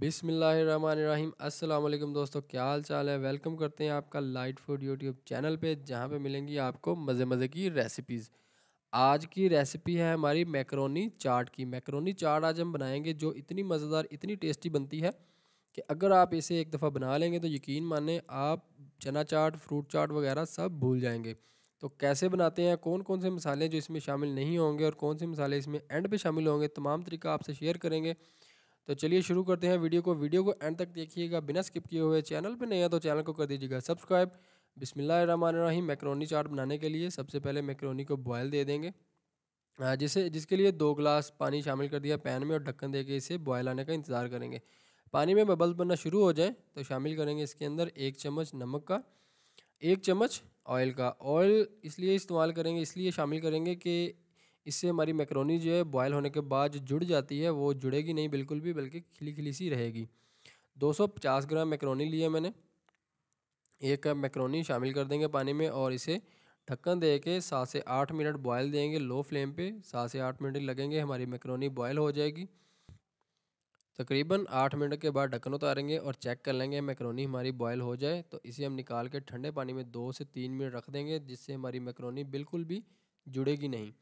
बिसमीम अल्लाम दोस्तों क्या हाल चाल है वेलकम करते हैं आपका लाइट फूड यूट्यूब चैनल पे जहाँ पे मिलेंगी आपको मज़े मज़े की रेसिपीज़ आज की रेसिपी है हमारी मैकरोनी चाट की मैकरोनी चाट आज हम बनाएंगे जो इतनी मज़ेदार इतनी टेस्टी बनती है कि अगर आप इसे एक दफ़ा बना लेंगे तो यकीन माने आप चना चाट फ्रूट चाट वगैरह सब भूल जाएंगे तो कैसे बनाते हैं कौन कौन से मसाले जो इसमें शामिल नहीं होंगे और कौन से मसाले इसमें एंड पे शामिल होंगे तमाम तरीका आपसे शेयर करेंगे तो चलिए शुरू करते हैं वीडियो को वीडियो को एंड तक देखिएगा बिना स्किप किए हुए चैनल पर नहीं है तो चैनल को कर दीजिएगा सब्सक्राइब बिसमिल्लाम मैक्रोनी चाट बनाने के लिए सबसे पहले मैक्रोनी को बॉयल दे देंगे जिसे जिसके लिए दो ग्लास पानी शामिल कर दिया पैन में और ढक्कन देके इसे बॉयल आने का इंतज़ार करेंगे पानी में बबल बनना शुरू हो जाए तो शामिल करेंगे इसके अंदर एक चम्मच नमक का एक चम्मच ऑयल का ऑयल इसलिए इस्तेमाल करेंगे इसलिए शामिल करेंगे कि इससे हमारी मैक्रोनी जो है बॉयल होने के बाद जुड़ जाती है वो जुड़ेगी नहीं बिल्कुल भी बल्कि खिली खिली सी रहेगी 250 ग्राम मैक्रोनी लिया मैंने एक कप मैक्रोनी शामिल कर देंगे पानी में और इसे ढक्कन दे के सात से आठ मिनट बॉयल देंगे लो फ्लेम पे सात से आठ मिनट लगेंगे हमारी मैक्रोनी बॉयल हो जाएगी तकरीबन आठ मिनट के बाद ढक्कन उतारेंगे और चेक कर लेंगे मैक्रोनी हमारी बॉयल हो जाए तो इसे हम निकाल के ठंडे पानी में दो से तीन मिनट रख देंगे जिससे हमारी मैक्रोनी बिल्कुल भी जुड़ेगी नहीं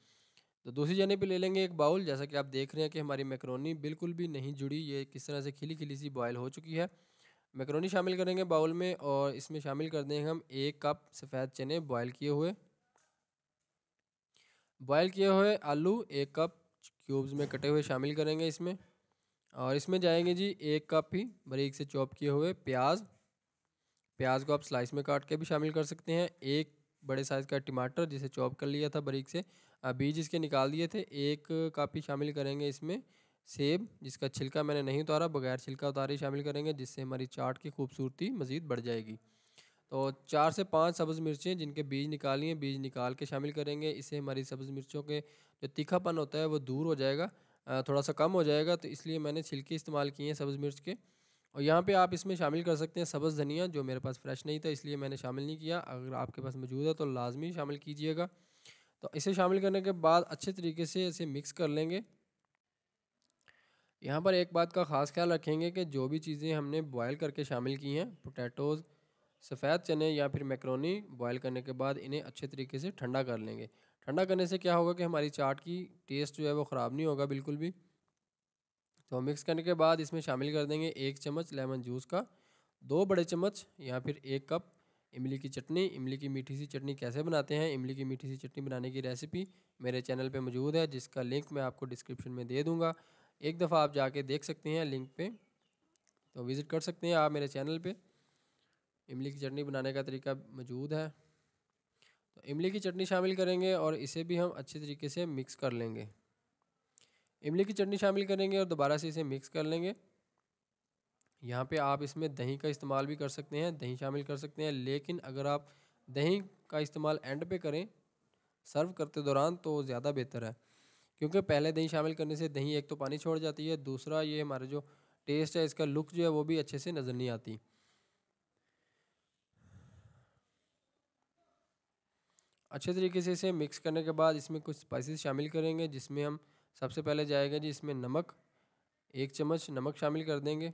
तो दूसरी जने पे ले लेंगे एक बाउल जैसा कि आप देख रहे हैं कि हमारी मैक्रोनी बिल्कुल भी नहीं जुड़ी ये किस तरह से खिली खिली सी बॉयल हो चुकी है मैक्रोनी शामिल करेंगे बाउल में और इसमें शामिल कर देंगे हम एक कप सफ़ेद चने बॉयल किए हुए बॉयल किए हुए आलू एक कप क्यूब्स में कटे हुए शामिल करेंगे इसमें और इसमें जाएंगे जी एक कप ही बरीक से चॉप किए हुए प्याज प्याज को आप स्लाइस में काट के भी शामिल कर सकते हैं एक बड़े साइज़ का टमाटर जिसे चॉप कर लिया था बरीक से बीज इसके निकाल दिए थे एक कापी शामिल करेंगे इसमें सेब जिसका छिलका मैंने नहीं उतारा बगैर छिलका उतारे शामिल करेंगे जिससे हमारी चाट की खूबसूरती मज़ीद बढ़ जाएगी तो चार से पाँच सब्ज़ मिर्चें जिनके बीज निकालिए बीज निकाल के शामिल करेंगे इससे हमारी सब्ज़ मिर्चों के जो तीखापन होता है वो दूर हो जाएगा थोड़ा सा कम हो जाएगा तो इसलिए मैंने छिलके इस्तेमाल किए हैं सब्ज़ मिर्च के और यहाँ पे आप इसमें शामिल कर सकते हैं सब्ज़ धनिया जो मेरे पास फ्रेश नहीं था इसलिए मैंने शामिल नहीं किया अगर आपके पास मौजूद है तो लाजमी शामिल कीजिएगा तो इसे शामिल करने के बाद अच्छे तरीके से इसे मिक्स कर लेंगे यहाँ पर एक बात का ख़ास ख्याल रखेंगे कि जो भी चीज़ें हमने बॉयल करके शामिल की हैं पोटैटोज़ सफ़ेद चने या फिर मैक्रोनी बॉयल करने के बाद इन्हें अच्छे तरीके से ठंडा कर लेंगे ठंडा करने से क्या होगा कि हमारी चाट की टेस्ट जो है वो ख़राब नहीं होगा बिल्कुल भी तो मिक्स करने के बाद इसमें शामिल कर देंगे एक चम्मच लेमन जूस का दो बड़े चम्मच या फिर एक कप इमली की चटनी इमली की मीठी सी चटनी कैसे बनाते हैं इमली की मीठी सी चटनी बनाने की रेसिपी मेरे चैनल पे मौजूद है जिसका लिंक मैं आपको डिस्क्रिप्शन में दे दूँगा एक दफ़ा आप जाके देख सकते हैं लिंक पे तो विज़िट कर सकते हैं आप मेरे चैनल पे इमली की चटनी बनाने का तरीका मौजूद है तो इमली की चटनी शामिल करेंगे और इसे भी हम अच्छे तरीके से मिक्स कर लेंगे इमली की चटनी शामिल करेंगे और दोबारा से इसे मिक्स कर लेंगे यहाँ पे आप इसमें दही का इस्तेमाल भी कर सकते हैं दही शामिल कर सकते हैं लेकिन अगर आप दही का इस्तेमाल एंड पे करें सर्व करते दौरान तो ज़्यादा बेहतर है क्योंकि पहले दही शामिल करने से दही एक तो पानी छोड़ जाती है दूसरा ये हमारा जो टेस्ट है इसका लुक जो है वो भी अच्छे से नज़र नहीं आती अच्छे तरीके से इसे मिक्स करने के बाद इसमें कुछ स्पाइसेस शामिल करेंगे जिसमें हम सबसे पहले जाएगा जी इसमें नमक एक चम्मच नमक शामिल कर देंगे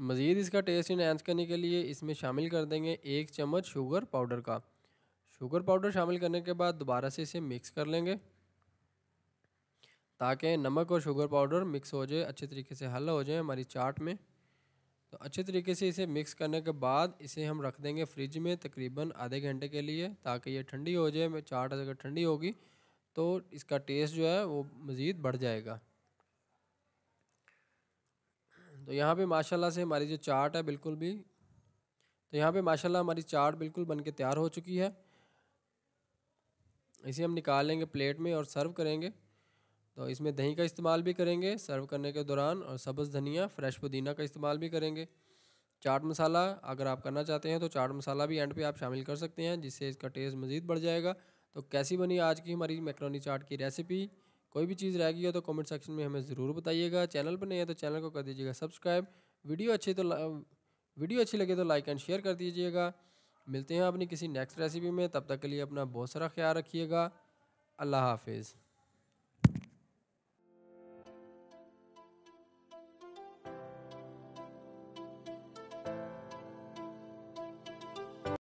मज़ीद इसका टेस्ट इनहेंस करने के लिए इसमें शामिल कर देंगे एक चम्मच शुगर पाउडर का शुगर पाउडर शामिल करने के बाद दोबारा से इसे मिक्स कर लेंगे ताकि नमक और शुगर पाउडर मिक्स हो जाए अच्छे तरीके से हल हो जाए हमारी चाट में तो अच्छे तरीके से इसे मिक्स करने के बाद इसे हम रख देंगे फ्रिज में तकरीबन आधे घंटे के लिए ताकि ये ठंडी हो जाए चाट अगर ठंडी होगी तो इसका टेस्ट जो है वो मज़ीद बढ़ जाएगा तो यहाँ पे माशाल्लाह से हमारी जो चाट है बिल्कुल भी तो यहाँ पे माशाल्लाह हमारी चाट बिल्कुल बन के तैयार हो चुकी है इसे हम निकाल लेंगे प्लेट में और सर्व करेंगे तो इसमें दही का इस्तेमाल भी करेंगे सर्व करने के दौरान और सब्ज़ धनिया फ्रेश पुदीना का इस्तेमाल भी करेंगे चाट मसाला अगर आप करना चाहते हैं तो चाट मसाला भी एंड पे आप शामिल कर सकते हैं जिससे इसका टेस्ट मज़ीद बढ़ जाएगा तो कैसी बनी आज की हमारी मैक्रोनी चाट की रेसिपी कोई भी चीज़ रह गई हो तो कमेंट सेक्शन में हमें ज़रूर बताइएगा चैनल पर नहीं है तो चैनल को कर दीजिएगा सब्सक्राइब वीडियो अच्छी तो वीडियो अच्छी लगे तो लाइक एंड शेयर कर दीजिएगा मिलते हैं अपनी किसी नेक्स्ट रेसिपी में तब तक के लिए अपना बहुत सारा ख्याल रखिएगा अल्लाह हाफिज़